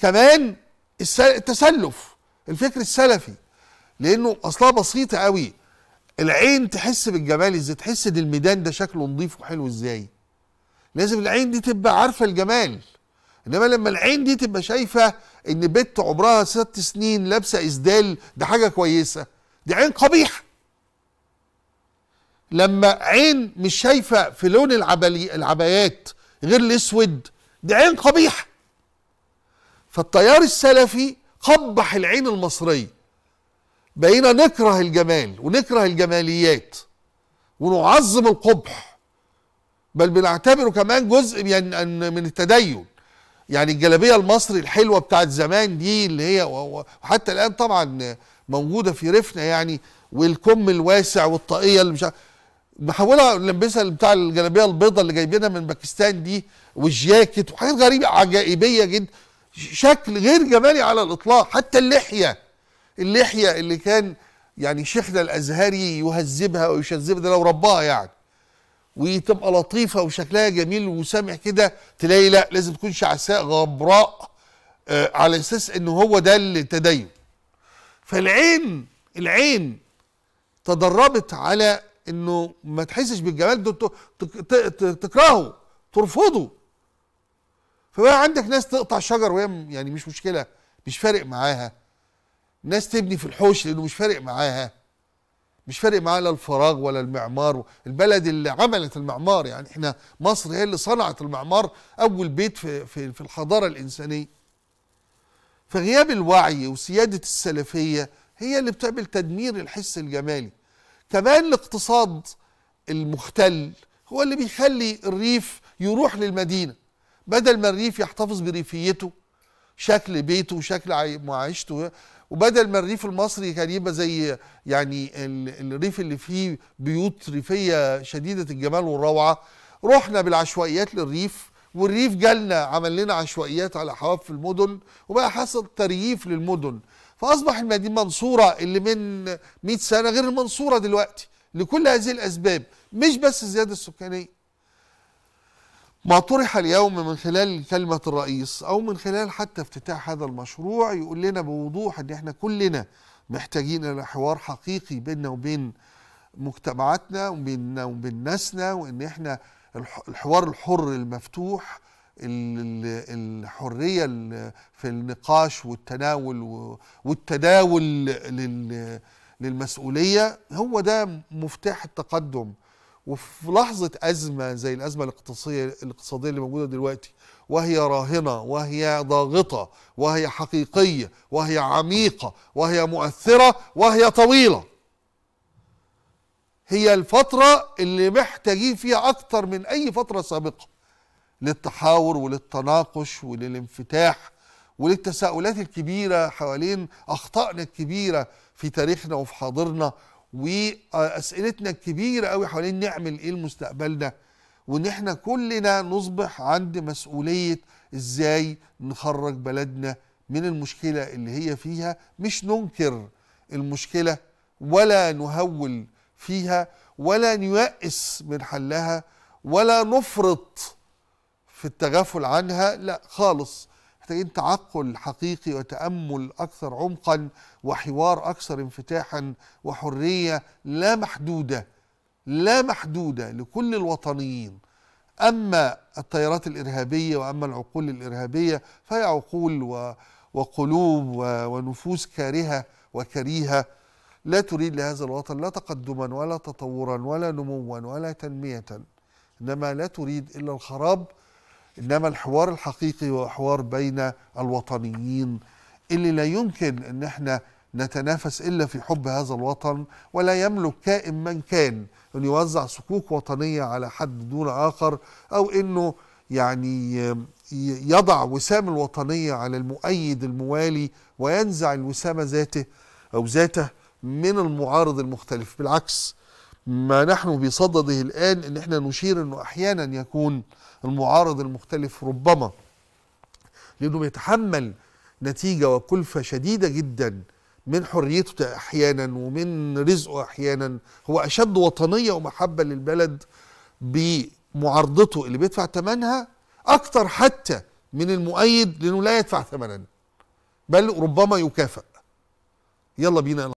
كمان التسلف الفكر السلفي لانه اصلها بسيطه قوي العين تحس بالجمال ازاي تحس ان الميدان ده شكله نظيف وحلو ازاي لازم العين دي تبقى عارفه الجمال انما لما العين دي تبقى شايفه ان بنت عمرها ست سنين لابسه اسدال ده حاجه كويسه دي عين قبيحه لما عين مش شايفه في لون العبلي العبايات غير الاسود دي عين قبيحه فالتيار السلفي قبح العين المصرية بقينا نكره الجمال ونكره الجماليات ونعظم القبح بل بنعتبره كمان جزء من التدين يعني الجلابية المصري الحلوة بتاعت زمان دي اللي هي وحتى الآن طبعا موجودة في ريفنا يعني والكم الواسع والطاقية اللي مش محولها نلبسها بتاع الجلابية البيضة اللي جايبينها من باكستان دي والجاكيت وحاجات غريبة عجائبية جدا شكل غير جمالي على الاطلاق حتى اللحيه اللحيه اللي كان يعني شيخنا الازهري يهذبها ويشذبها ده لو رباها يعني وتبقى لطيفه وشكلها جميل وسامح كده تلاقي لا لازم تكون شعساء غبراء آه على اساس ان هو ده التدين فالعين العين تدربت على انه ما تحسش بالجمال ده تكرهه ترفضه فبقى عندك ناس تقطع شجر وهي يعني مش مشكله مش فارق معاها ناس تبني في الحوش لانه مش فارق معاها مش فارق معاها لا الفراغ ولا المعمار البلد اللي عملت المعمار يعني احنا مصر هي اللي صنعت المعمار اول بيت في في, في الحضاره الانسانيه فغياب الوعي وسياده السلفيه هي اللي بتعمل تدمير الحس الجمالي كمان الاقتصاد المختل هو اللي بيخلي الريف يروح للمدينه بدل ما الريف يحتفظ بريفيته شكل بيته وشكل معيشته وبدل ما الريف المصري كان يبقى زي يعني الريف اللي فيه بيوت ريفيه شديده الجمال والروعه رحنا بالعشوائيات للريف والريف جالنا عمل لنا عشوائيات على حواف في المدن وبقى حصل ترييف للمدن فاصبح المدينه منصوره اللي من 100 سنه غير المنصوره دلوقتي لكل هذه الاسباب مش بس الزياده السكانيه ما طرح اليوم من خلال كلمة الرئيس أو من خلال حتى افتتاح هذا المشروع يقول لنا بوضوح أن احنا كلنا محتاجين إلى حوار حقيقي بيننا وبين مجتمعاتنا وبيننا وبين ناسنا وإن احنا الحوار الحر المفتوح الحرية في النقاش والتناول والتداول للمسؤولية هو ده مفتاح التقدم وفي لحظة أزمة زي الأزمة الاقتصادية الاقتصادية اللي موجودة دلوقتي وهي راهنة وهي ضاغطة وهي حقيقية وهي عميقة وهي مؤثرة وهي طويلة هي الفترة اللي محتاجين فيها أكتر من أي فترة سابقة للتحاور وللتناقش وللانفتاح وللتساؤلات الكبيرة حوالين أخطائنا الكبيرة في تاريخنا وفي حاضرنا واسئلتنا الكبيره قوي حوالين نعمل ايه لمستقبلنا وان احنا كلنا نصبح عند مسؤوليه ازاي نخرج بلدنا من المشكله اللي هي فيها مش ننكر المشكله ولا نهول فيها ولا نيأس من حلها ولا نفرط في التغافل عنها لا خالص محتاجين تعقل حقيقي وتأمل أكثر عمقا وحوار أكثر انفتاحا وحرية لا محدودة لا محدودة لكل الوطنيين أما التيارات الإرهابية وأما العقول الإرهابية فهي عقول و وقلوب ونفوس كارهة وكريهة لا تريد لهذا الوطن لا تقدما ولا تطورا ولا نموا ولا تنمية إنما لا تريد إلا الخراب انما الحوار الحقيقي هو حوار بين الوطنيين اللي لا يمكن ان احنا نتنافس الا في حب هذا الوطن ولا يملك كائن من كان ان يوزع صكوك وطنيه على حد دون اخر او انه يعني يضع وسام الوطنيه على المؤيد الموالي وينزع الوسامه ذاته او ذاته من المعارض المختلف بالعكس ما نحن بصدده الآن إن إحنا نشير إنه أحيانا يكون المعارض المختلف ربما لأنه بيتحمل نتيجة وكلفة شديدة جدا من حريته أحيانا ومن رزقه أحيانا هو أشد وطنية ومحبة للبلد بمعارضته اللي بيدفع ثمنها أكتر حتى من المؤيد لأنه لا يدفع ثمنا بل ربما يكافئ يلا بينا